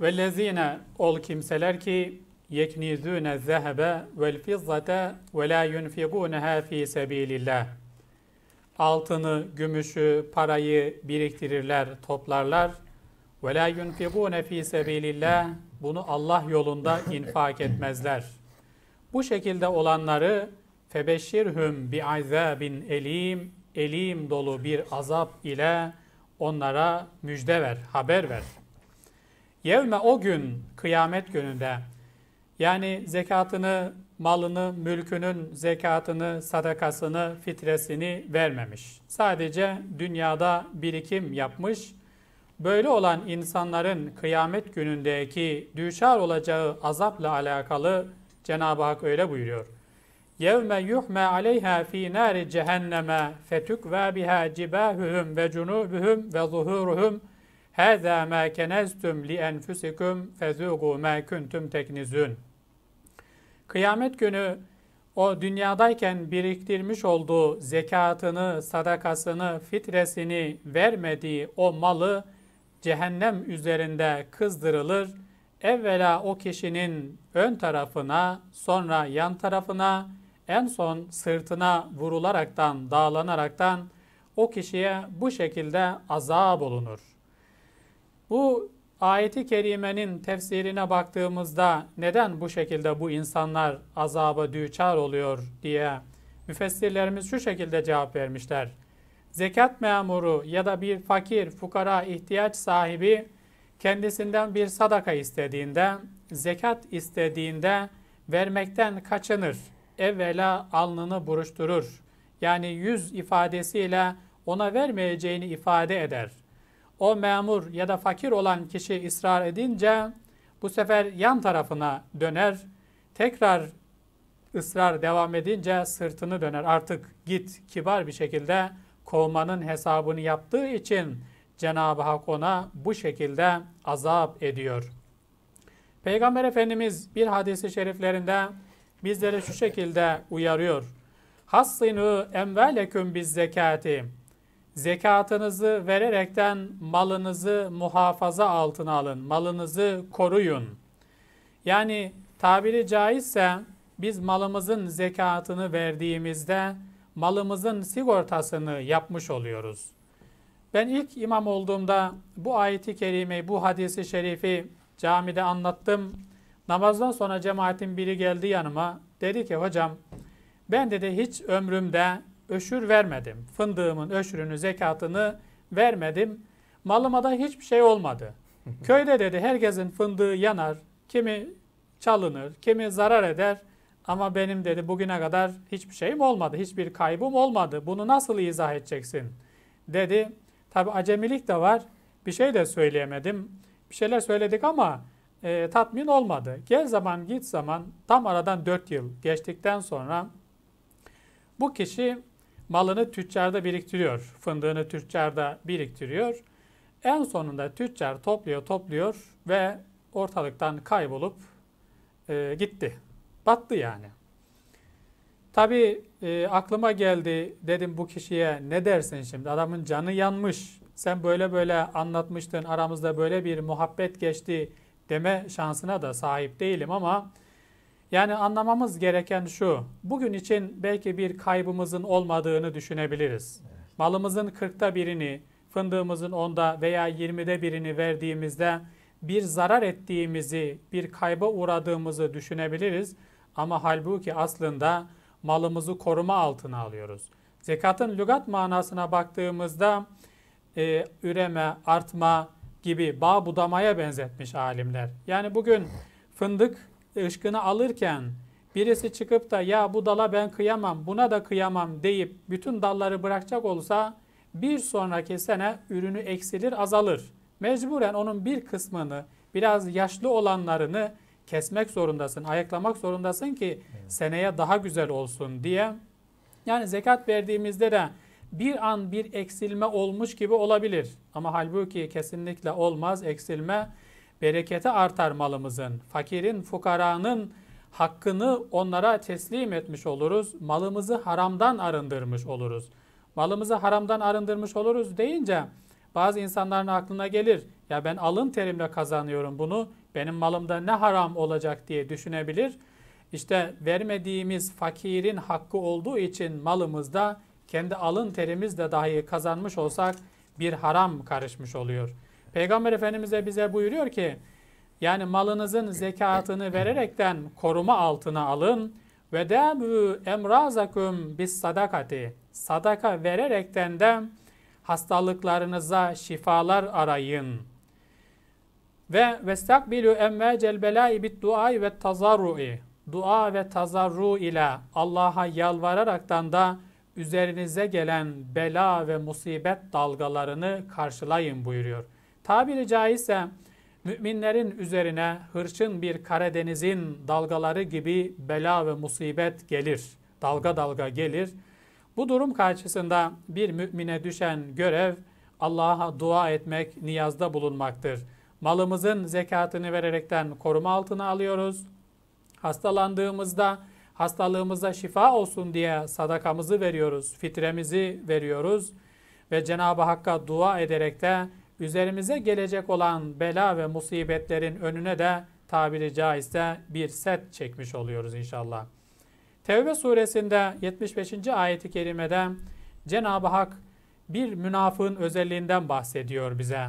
Vellezine ol kimseler ki yeknizûne zehebe vel fizzate ve la yunfigûneha fî sebîlillah. Altını, gümüşü, parayı biriktirirler, toplarlar. Ve la yunfigûne fî sebîlillah. Bunu Allah yolunda <laughs> infak etmezler. Bu şekilde olanları febeşşirhum bi azabin elim, elim dolu bir azap ile onlara müjde ver, haber ver.'' Yevme o gün kıyamet gününde yani zekatını, malını, mülkünün zekatını, sadakasını, fitresini vermemiş. Sadece dünyada birikim yapmış. Böyle olan insanların kıyamet günündeki düşar olacağı azapla alakalı Cenab-ı Hak öyle buyuruyor. Yevme yuhme aleyha fi nari cehenneme fetük ve biha cibahuhum ve cunubuhum ve zuhuruhum هَذَا مَا كَنَزْتُمْ لِاَنْفُسِكُمْ فَذُوقُوا مَا كُنْتُمْ تَكْنِزُونَ Kıyamet günü o dünyadayken biriktirmiş olduğu zekatını, sadakasını, fitresini vermediği o malı cehennem üzerinde kızdırılır. Evvela o kişinin ön tarafına, sonra yan tarafına, en son sırtına vurularaktan, dağlanaraktan o kişiye bu şekilde azap olunur.'' Bu ayeti kerimenin tefsirine baktığımızda neden bu şekilde bu insanlar azaba düçar oluyor diye müfessirlerimiz şu şekilde cevap vermişler. Zekat memuru ya da bir fakir, fukara, ihtiyaç sahibi kendisinden bir sadaka istediğinde, zekat istediğinde vermekten kaçınır. Evvela alnını buruşturur. Yani yüz ifadesiyle ona vermeyeceğini ifade eder.'' o memur ya da fakir olan kişi ısrar edince bu sefer yan tarafına döner. Tekrar ısrar devam edince sırtını döner. Artık git kibar bir şekilde kovmanın hesabını yaptığı için Cenab-ı Hak ona bu şekilde azap ediyor. Peygamber Efendimiz bir hadisi şeriflerinde bizlere şu şekilde uyarıyor. Hassinu emveleküm biz zekati. Zekatınızı vererekten malınızı muhafaza altına alın. Malınızı koruyun. Yani tabiri caizse biz malımızın zekatını verdiğimizde malımızın sigortasını yapmış oluyoruz. Ben ilk imam olduğumda bu ayeti kerimeyi, bu hadisi şerifi camide anlattım. Namazdan sonra cemaatin biri geldi yanıma. Dedi ki hocam ben dedi hiç ömrümde öşür vermedim. Fındığımın öşürünü, zekatını vermedim. Malıma da hiçbir şey olmadı. <laughs> Köyde dedi herkesin fındığı yanar, kimi çalınır, kimi zarar eder. Ama benim dedi bugüne kadar hiçbir şeyim olmadı, hiçbir kaybım olmadı. Bunu nasıl izah edeceksin? Dedi. Tabi acemilik de var. Bir şey de söyleyemedim. Bir şeyler söyledik ama e, tatmin olmadı. Gel zaman git zaman tam aradan 4 yıl geçtikten sonra bu kişi malını tüccarda biriktiriyor. Fındığını tüccarda biriktiriyor. En sonunda tüccar topluyor topluyor ve ortalıktan kaybolup e, gitti. Battı yani. Tabii e, aklıma geldi dedim bu kişiye ne dersin şimdi adamın canı yanmış. Sen böyle böyle anlatmıştın aramızda böyle bir muhabbet geçti deme şansına da sahip değilim ama yani anlamamız gereken şu, bugün için belki bir kaybımızın olmadığını düşünebiliriz. Malımızın kırkta birini, fındığımızın onda veya yirmide birini verdiğimizde bir zarar ettiğimizi, bir kayba uğradığımızı düşünebiliriz. Ama halbuki aslında malımızı koruma altına alıyoruz. Zekatın lügat manasına baktığımızda e, üreme, artma gibi bağ budamaya benzetmiş alimler. Yani bugün fındık ışkını alırken birisi çıkıp da ya bu dala ben kıyamam, buna da kıyamam deyip bütün dalları bırakacak olsa bir sonraki sene ürünü eksilir, azalır. Mecburen onun bir kısmını, biraz yaşlı olanlarını kesmek zorundasın, ayaklamak zorundasın ki evet. seneye daha güzel olsun diye. Yani zekat verdiğimizde de bir an bir eksilme olmuş gibi olabilir. Ama halbuki kesinlikle olmaz eksilme bereketi artar malımızın. Fakirin, fukaranın hakkını onlara teslim etmiş oluruz. Malımızı haramdan arındırmış oluruz. Malımızı haramdan arındırmış oluruz deyince bazı insanların aklına gelir. Ya ben alın terimle kazanıyorum bunu. Benim malımda ne haram olacak diye düşünebilir. İşte vermediğimiz fakirin hakkı olduğu için malımızda kendi alın terimizle dahi kazanmış olsak bir haram karışmış oluyor.'' Peygamber Efendimiz de bize buyuruyor ki yani malınızın zekatını vererekten koruma altına alın ve demu emrazakum bis sadakati. Sadaka vererekten de hastalıklarınıza şifalar arayın. Ve vestakbilu emme celbelai bit duai ve tazarru'i. Dua ve tazarru ile Allah'a yalvararaktan da üzerinize gelen bela ve musibet dalgalarını karşılayın buyuruyor tabiri caizse müminlerin üzerine hırçın bir Karadeniz'in dalgaları gibi bela ve musibet gelir. Dalga dalga gelir. Bu durum karşısında bir mümine düşen görev Allah'a dua etmek, niyazda bulunmaktır. Malımızın zekatını vererekten koruma altına alıyoruz. Hastalandığımızda hastalığımıza şifa olsun diye sadakamızı veriyoruz, fitremizi veriyoruz ve Cenab-ı Hakk'a dua ederek de üzerimize gelecek olan bela ve musibetlerin önüne de tabiri caizse bir set çekmiş oluyoruz inşallah. Tevbe suresinde 75. ayeti kerimede Cenab-ı Hak bir münafığın özelliğinden bahsediyor bize.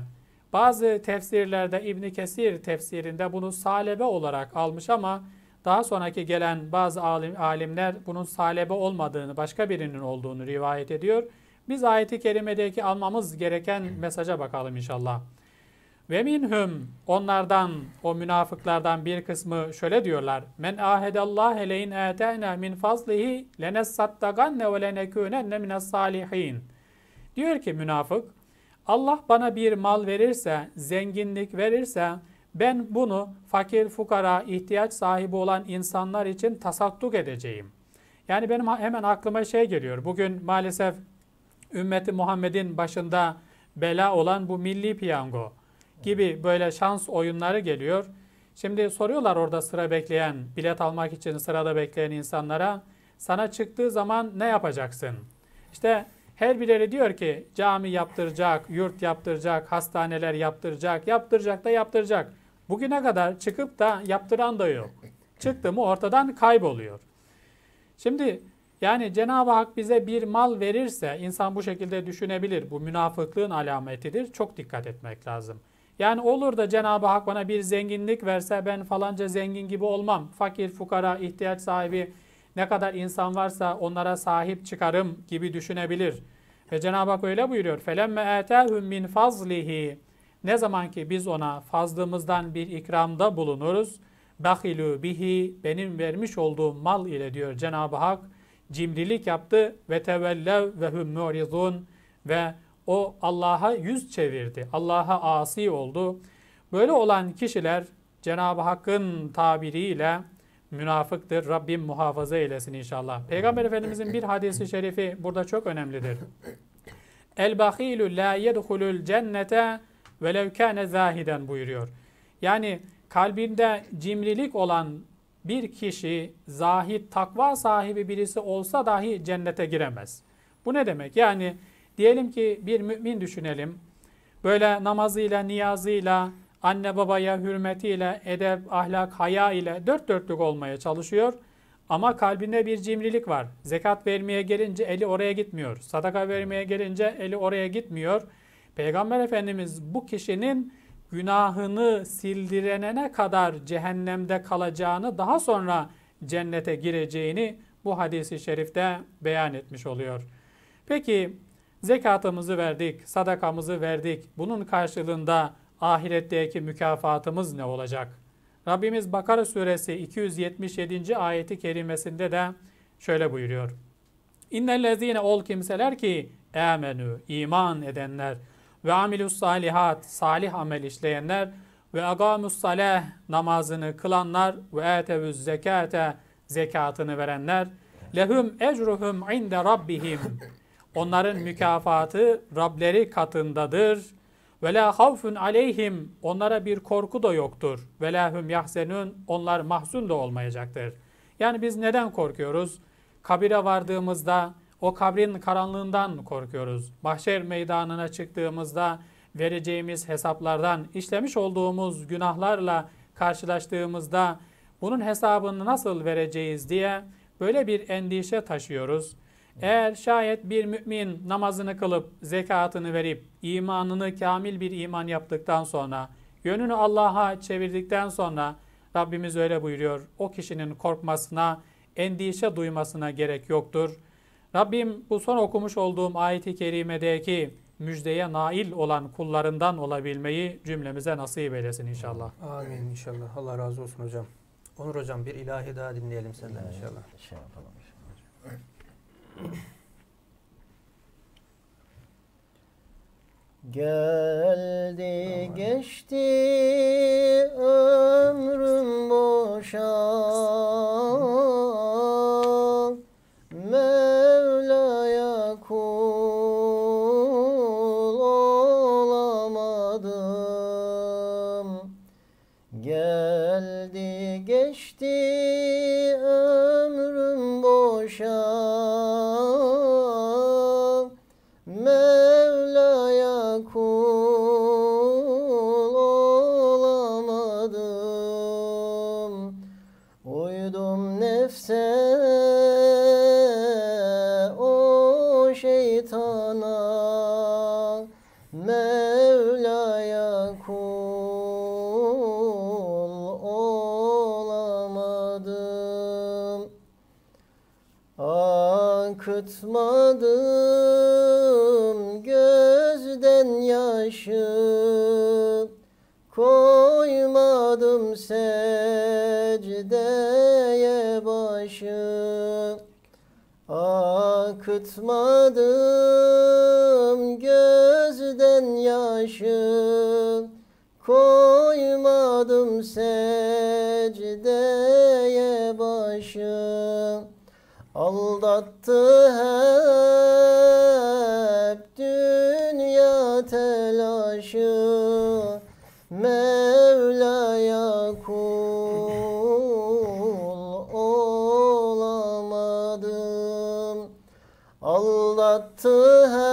Bazı tefsirlerde İbn Kesir tefsirinde bunu salebe olarak almış ama daha sonraki gelen bazı alim, alimler bunun salebe olmadığını, başka birinin olduğunu rivayet ediyor. Biz ayeti kerimedeki almamız gereken mesaja bakalım inşallah. Ve minhum onlardan o münafıklardan bir kısmı şöyle diyorlar. Men ahedallah leyin âtâna min fazlihi lenessattaganne ve lenekûnenne mines salihin. Diyor ki münafık Allah bana bir mal verirse, zenginlik verirse ben bunu fakir, fukara, ihtiyaç sahibi olan insanlar için tasadduk edeceğim. Yani benim hemen aklıma şey geliyor. Bugün maalesef ümmeti Muhammed'in başında bela olan bu milli piyango gibi böyle şans oyunları geliyor. Şimdi soruyorlar orada sıra bekleyen, bilet almak için sırada bekleyen insanlara sana çıktığı zaman ne yapacaksın? İşte her birileri diyor ki cami yaptıracak, yurt yaptıracak, hastaneler yaptıracak, yaptıracak da yaptıracak. Bugüne kadar çıkıp da yaptıran da yok. Çıktı mı ortadan kayboluyor. Şimdi yani Cenab-ı Hak bize bir mal verirse insan bu şekilde düşünebilir. Bu münafıklığın alametidir. Çok dikkat etmek lazım. Yani olur da Cenab-ı Hak bana bir zenginlik verse ben falanca zengin gibi olmam. Fakir, fukara, ihtiyaç sahibi ne kadar insan varsa onlara sahip çıkarım gibi düşünebilir. Ve Cenab-ı Hak öyle buyuruyor. فَلَمَّ اَتَاهُمْ min fazlihi. Ne zaman ki biz ona fazlımızdan bir ikramda bulunuruz. بَخِلُوا bihi Benim vermiş olduğum mal ile diyor Cenab-ı Hak cimrilik yaptı ve tevellev ve hum murizun ve o Allah'a yüz çevirdi. Allah'a asi oldu. Böyle olan kişiler Cenab-ı Hakk'ın tabiriyle münafıktır. Rabbim muhafaza eylesin inşallah. Peygamber Efendimizin bir hadisi şerifi burada çok önemlidir. El bahilu la yedhulul cennete velev kâne zahiden buyuruyor. Yani kalbinde cimrilik olan bir kişi zahit takva sahibi birisi olsa dahi cennete giremez. Bu ne demek? Yani diyelim ki bir mümin düşünelim. Böyle namazıyla, niyazıyla, anne babaya hürmetiyle, edep, ahlak, haya ile dört dörtlük olmaya çalışıyor. Ama kalbinde bir cimrilik var. Zekat vermeye gelince eli oraya gitmiyor. Sadaka vermeye gelince eli oraya gitmiyor. Peygamber Efendimiz bu kişinin günahını sildirenene kadar cehennemde kalacağını daha sonra cennete gireceğini bu hadisi şerifte beyan etmiş oluyor. Peki zekatımızı verdik, sadakamızı verdik. Bunun karşılığında ahiretteki mükafatımız ne olacak? Rabbimiz Bakara suresi 277. ayeti kerimesinde de şöyle buyuruyor. İnnellezine ol kimseler ki emenü iman edenler ve amilus salihat salih amel işleyenler ve agamus saleh namazını kılanlar ve etevüz zekate zekatını verenler lehum ecruhum inde rabbihim onların mükafatı Rableri katındadır ve la havfun aleyhim onlara bir korku da yoktur ve lahum yahzenun onlar mahzun da olmayacaktır yani biz neden korkuyoruz kabire vardığımızda o kabrin karanlığından korkuyoruz. Mahşer meydanına çıktığımızda vereceğimiz hesaplardan, işlemiş olduğumuz günahlarla karşılaştığımızda bunun hesabını nasıl vereceğiz diye böyle bir endişe taşıyoruz. Eğer şayet bir mümin namazını kılıp zekatını verip imanını kamil bir iman yaptıktan sonra yönünü Allah'a çevirdikten sonra Rabbimiz öyle buyuruyor. O kişinin korkmasına, endişe duymasına gerek yoktur. Rabbim bu son okumuş olduğum ayeti kerimedeki müjdeye nail olan kullarından olabilmeyi cümlemize nasip eylesin inşallah. Amin inşallah. Allah razı olsun hocam. Onur hocam bir ilahi daha dinleyelim senden evet, inşallah. Şey yapalım Geldi geçti ömrüm boşa yırtmadım. to her.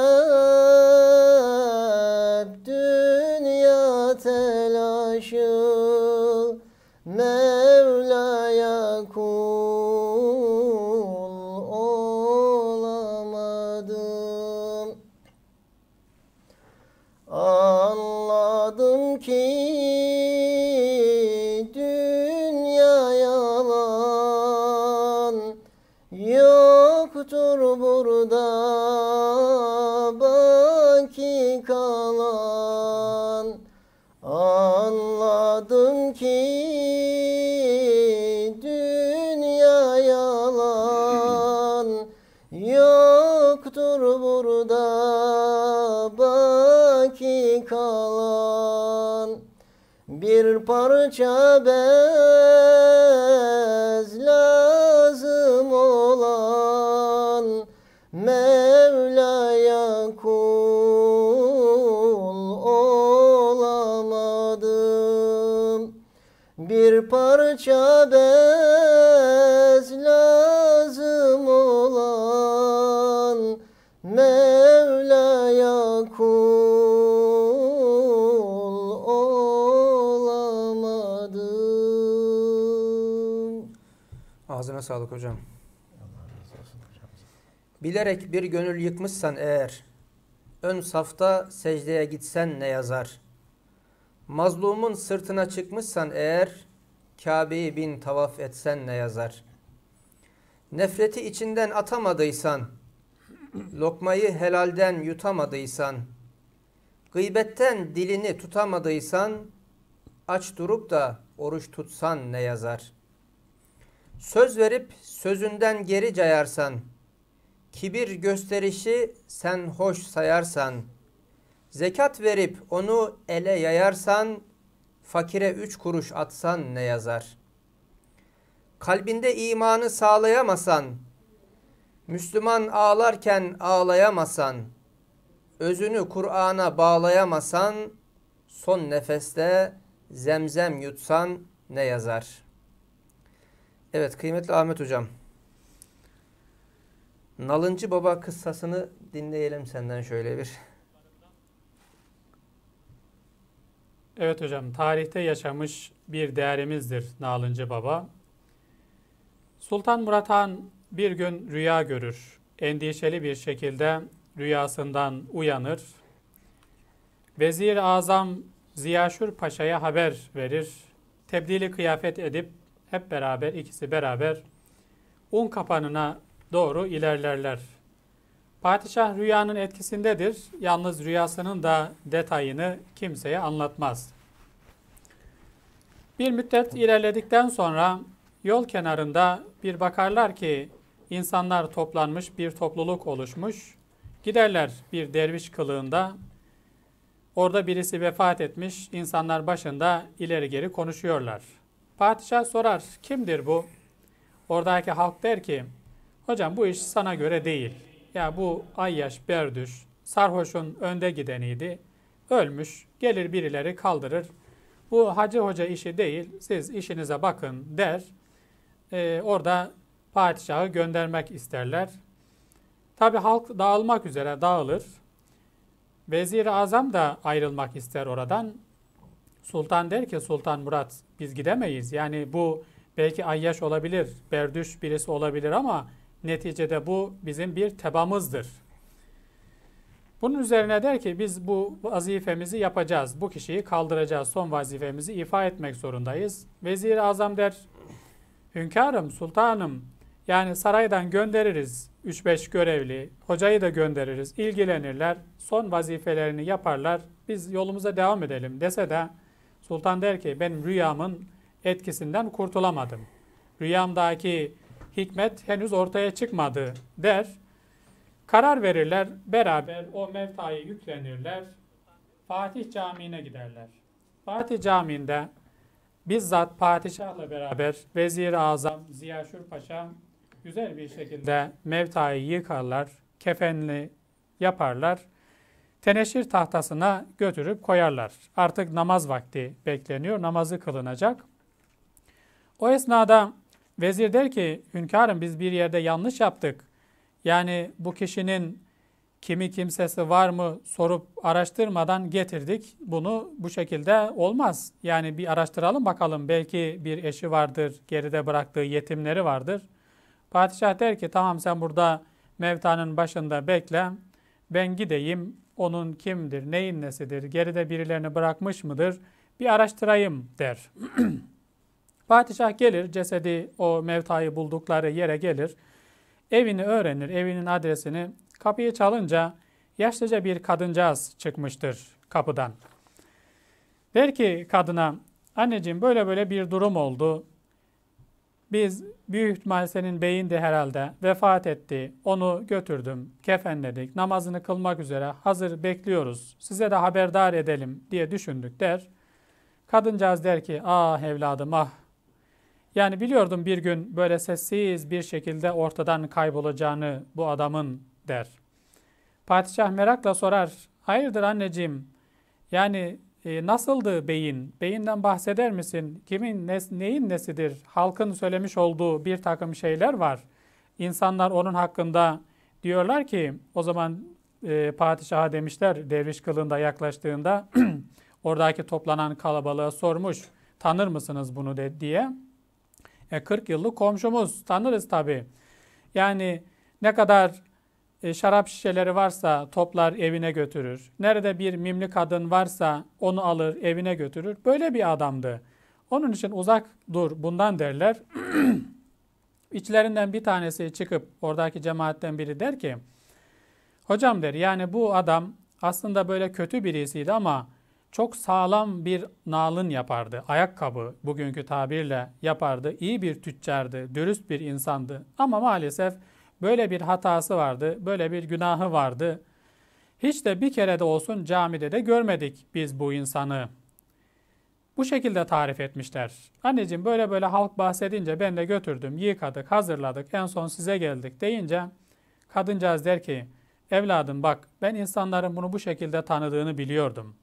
sağlık hocam. Bilerek bir gönül yıkmışsan eğer, ön safta secdeye gitsen ne yazar? Mazlumun sırtına çıkmışsan eğer, Kabe'yi bin tavaf etsen ne yazar? Nefreti içinden atamadıysan, lokmayı helalden yutamadıysan, gıybetten dilini tutamadıysan, aç durup da oruç tutsan ne yazar?'' Söz verip sözünden geri cayarsan, kibir gösterişi sen hoş sayarsan, zekat verip onu ele yayarsan, fakire üç kuruş atsan ne yazar? Kalbinde imanı sağlayamasan, Müslüman ağlarken ağlayamasan, özünü Kur'an'a bağlayamasan, son nefeste zemzem yutsan ne yazar?'' Evet kıymetli Ahmet Hocam. Nalıncı Baba kıssasını dinleyelim senden şöyle bir. Evet hocam, tarihte yaşamış bir değerimizdir Nalıncı Baba. Sultan Murat Han bir gün rüya görür. Endişeli bir şekilde rüyasından uyanır. Vezir Azam Ziyaşur Paşa'ya haber verir. Tebdili kıyafet edip hep beraber ikisi beraber un kapanına doğru ilerlerler. Padişah rüyanın etkisindedir. Yalnız rüyasının da detayını kimseye anlatmaz. Bir müddet ilerledikten sonra yol kenarında bir bakarlar ki insanlar toplanmış bir topluluk oluşmuş. Giderler bir derviş kılığında. Orada birisi vefat etmiş. İnsanlar başında ileri geri konuşuyorlar. Padişah sorar kimdir bu? Oradaki halk der ki hocam bu iş sana göre değil. Ya bu Ayyaş Berdüş sarhoşun önde gideniydi. Ölmüş gelir birileri kaldırır. Bu Hacı Hoca işi değil siz işinize bakın der. Ee, orada padişahı göndermek isterler. Tabi halk dağılmak üzere dağılır. Vezir-i Azam da ayrılmak ister oradan. Sultan der ki Sultan Murat biz gidemeyiz. Yani bu belki Ayyaş olabilir, Berdüş birisi olabilir ama neticede bu bizim bir tebamızdır. Bunun üzerine der ki biz bu vazifemizi yapacağız. Bu kişiyi kaldıracağız. Son vazifemizi ifa etmek zorundayız. vezir Azam der hünkârım, sultanım yani saraydan göndeririz 3-5 görevli. Hocayı da göndeririz. ilgilenirler. Son vazifelerini yaparlar. Biz yolumuza devam edelim dese de Sultan der ki ben rüyamın etkisinden kurtulamadım. Rüyamdaki hikmet henüz ortaya çıkmadı der. Karar verirler, beraber o mevta'yı yüklenirler. Fatih Camii'ne giderler. Fatih Camii'nde bizzat padişahla beraber Vezir-i Azam Ziya Şurpaşa güzel bir şekilde mevtayı yıkarlar, kefenli yaparlar teneşir tahtasına götürüp koyarlar. Artık namaz vakti bekleniyor, namazı kılınacak. O esnada vezir der ki, hünkârım biz bir yerde yanlış yaptık. Yani bu kişinin kimi kimsesi var mı sorup araştırmadan getirdik. Bunu bu şekilde olmaz. Yani bir araştıralım bakalım belki bir eşi vardır, geride bıraktığı yetimleri vardır. Padişah der ki tamam sen burada mevtanın başında bekle. Ben gideyim onun kimdir, neyin nesidir, geride birilerini bırakmış mıdır bir araştırayım der. <clears throat> Padişah gelir, cesedi o mevtayı buldukları yere gelir. Evini öğrenir, evinin adresini. Kapıyı çalınca yaşlıca bir kadıncağız çıkmıştır kapıdan. Der ki kadına, anneciğim böyle böyle bir durum oldu. Biz büyük ihtimal senin beyindi herhalde. Vefat etti. Onu götürdüm. Kefenledik. Namazını kılmak üzere. Hazır bekliyoruz. Size de haberdar edelim diye düşündük der. Kadıncağız der ki ah evladım ah. Yani biliyordum bir gün böyle sessiz bir şekilde ortadan kaybolacağını bu adamın der. Padişah merakla sorar. Hayırdır anneciğim? Yani e, nasıldı beyin? Beyinden bahseder misin? Kimin nes, neyin nesidir? Halkın söylemiş olduğu bir takım şeyler var. İnsanlar onun hakkında diyorlar ki o zaman e, padişaha demişler derviş kılığında yaklaştığında <clears throat> oradaki toplanan kalabalığa sormuş tanır mısınız bunu de, diye. E, 40 yıllık komşumuz tanırız tabi. Yani ne kadar e, şarap şişeleri varsa toplar evine götürür. Nerede bir mimli kadın varsa onu alır evine götürür. Böyle bir adamdı. Onun için uzak dur bundan derler. <clears throat> İçlerinden bir tanesi çıkıp oradaki cemaatten biri der ki Hocam der yani bu adam aslında böyle kötü birisiydi ama çok sağlam bir nalın yapardı. Ayakkabı bugünkü tabirle yapardı. İyi bir tüccardı, dürüst bir insandı. Ama maalesef Böyle bir hatası vardı, böyle bir günahı vardı. Hiç de bir kere de olsun camide de görmedik biz bu insanı. Bu şekilde tarif etmişler. Anneciğim böyle böyle halk bahsedince ben de götürdüm, yıkadık, hazırladık, en son size geldik deyince kadıncağız der ki evladım bak ben insanların bunu bu şekilde tanıdığını biliyordum.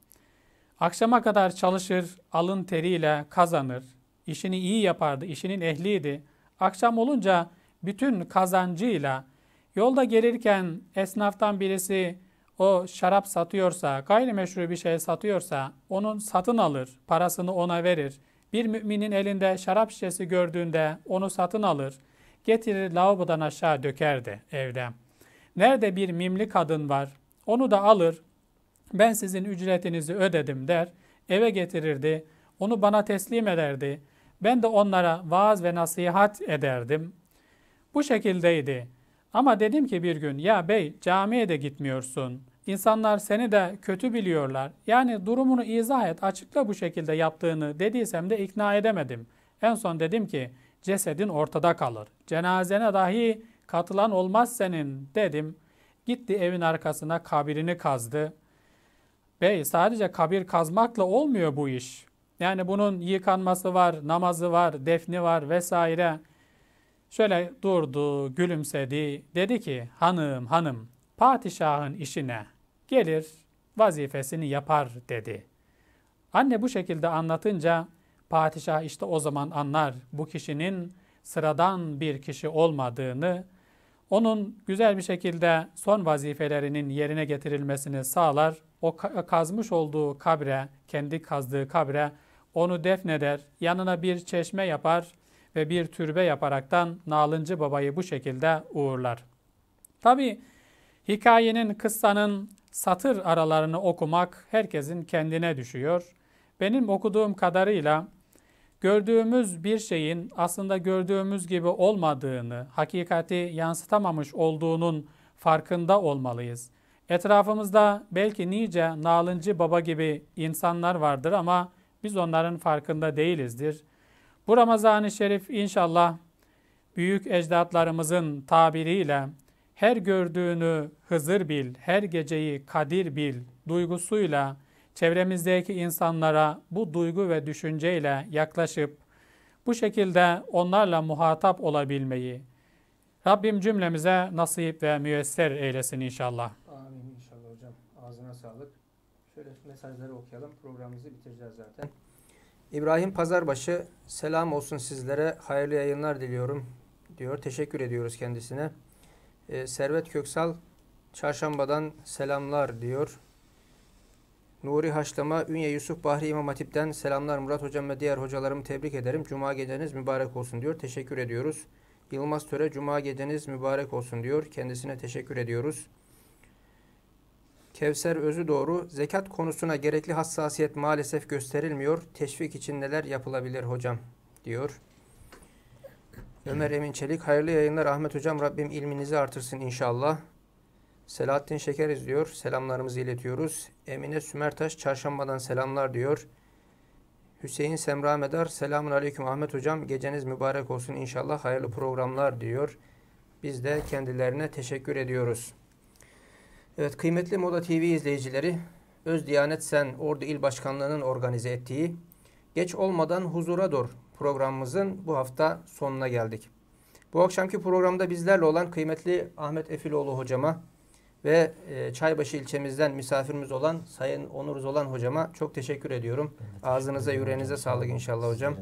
Akşama kadar çalışır, alın teriyle kazanır, işini iyi yapardı, işinin ehliydi. Akşam olunca bütün kazancıyla yolda gelirken esnaftan birisi o şarap satıyorsa, gayrimeşru bir şey satıyorsa onun satın alır, parasını ona verir. Bir müminin elinde şarap şişesi gördüğünde onu satın alır, getirir lavabodan aşağı dökerdi evde. Nerede bir mimli kadın var, onu da alır, ben sizin ücretinizi ödedim der, eve getirirdi, onu bana teslim ederdi. Ben de onlara vaaz ve nasihat ederdim. Bu şekildeydi. Ama dedim ki bir gün ya bey camiye de gitmiyorsun. İnsanlar seni de kötü biliyorlar. Yani durumunu izah et, açıkla bu şekilde yaptığını dediysem de ikna edemedim. En son dedim ki cesedin ortada kalır. Cenazene dahi katılan olmaz senin dedim. Gitti evin arkasına kabirini kazdı. Bey sadece kabir kazmakla olmuyor bu iş. Yani bunun yıkanması var, namazı var, defni var vesaire. Şöyle durdu, gülümsedi. Dedi ki, hanım hanım, padişahın işine gelir, vazifesini yapar dedi. Anne bu şekilde anlatınca, padişah işte o zaman anlar bu kişinin sıradan bir kişi olmadığını, onun güzel bir şekilde son vazifelerinin yerine getirilmesini sağlar. O e, kazmış olduğu kabre, kendi kazdığı kabre onu defneder, yanına bir çeşme yapar, ve bir türbe yaparaktan Nalıncı Baba'yı bu şekilde uğurlar. Tabi hikayenin, kıssanın satır aralarını okumak herkesin kendine düşüyor. Benim okuduğum kadarıyla gördüğümüz bir şeyin aslında gördüğümüz gibi olmadığını, hakikati yansıtamamış olduğunun farkında olmalıyız. Etrafımızda belki nice Nalıncı Baba gibi insanlar vardır ama biz onların farkında değilizdir. Bu Ramazan-ı Şerif inşallah büyük ecdatlarımızın tabiriyle her gördüğünü Hızır bil, her geceyi Kadir bil duygusuyla çevremizdeki insanlara bu duygu ve düşünceyle yaklaşıp bu şekilde onlarla muhatap olabilmeyi Rabbim cümlemize nasip ve müyesser eylesin inşallah. Amin inşallah hocam. Ağzına sağlık. Şöyle mesajları okuyalım. Programımızı bitireceğiz zaten. İbrahim Pazarbaşı selam olsun sizlere. Hayırlı yayınlar diliyorum diyor. Teşekkür ediyoruz kendisine. Ee, Servet Köksal çarşambadan selamlar diyor. Nuri Haşlama, Ünye Yusuf Bahri İmam Hatip'ten selamlar Murat Hocam ve diğer hocalarımı tebrik ederim. Cuma geceniz mübarek olsun diyor. Teşekkür ediyoruz. Yılmaz Töre, Cuma geceniz mübarek olsun diyor. Kendisine teşekkür ediyoruz. Kevser özü doğru. Zekat konusuna gerekli hassasiyet maalesef gösterilmiyor. Teşvik için neler yapılabilir hocam diyor. Ömer Emin Çelik hayırlı yayınlar Ahmet hocam Rabbim ilminizi artırsın inşallah. Selahattin Şeker izliyor. Selamlarımızı iletiyoruz. Emine Sümertaş çarşambadan selamlar diyor. Hüseyin Semra Medar selamun aleyküm Ahmet hocam geceniz mübarek olsun inşallah hayırlı programlar diyor. Biz de kendilerine teşekkür ediyoruz. Evet kıymetli Moda TV izleyicileri, Öz Diyanet Sen Ordu İl Başkanlığı'nın organize ettiği Geç Olmadan Huzura Dur programımızın bu hafta sonuna geldik. Bu akşamki programda bizlerle olan kıymetli Ahmet Efiloğlu hocama ve e, Çaybaşı ilçemizden misafirimiz olan Sayın Onur Zolan hocama çok teşekkür ediyorum. Evet, Ağzınıza yüreğinize sağlık inşallah hocam.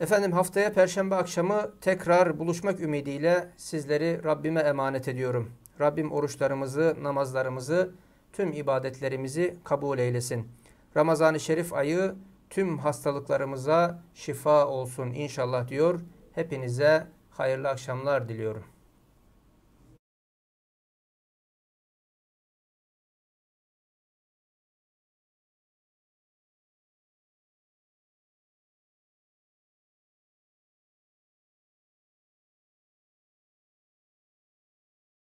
Efendim haftaya perşembe akşamı tekrar buluşmak ümidiyle sizleri Rabbime emanet ediyorum. Rabbim oruçlarımızı, namazlarımızı, tüm ibadetlerimizi kabul eylesin. Ramazan-ı Şerif ayı tüm hastalıklarımıza şifa olsun inşallah diyor. Hepinize hayırlı akşamlar diliyorum.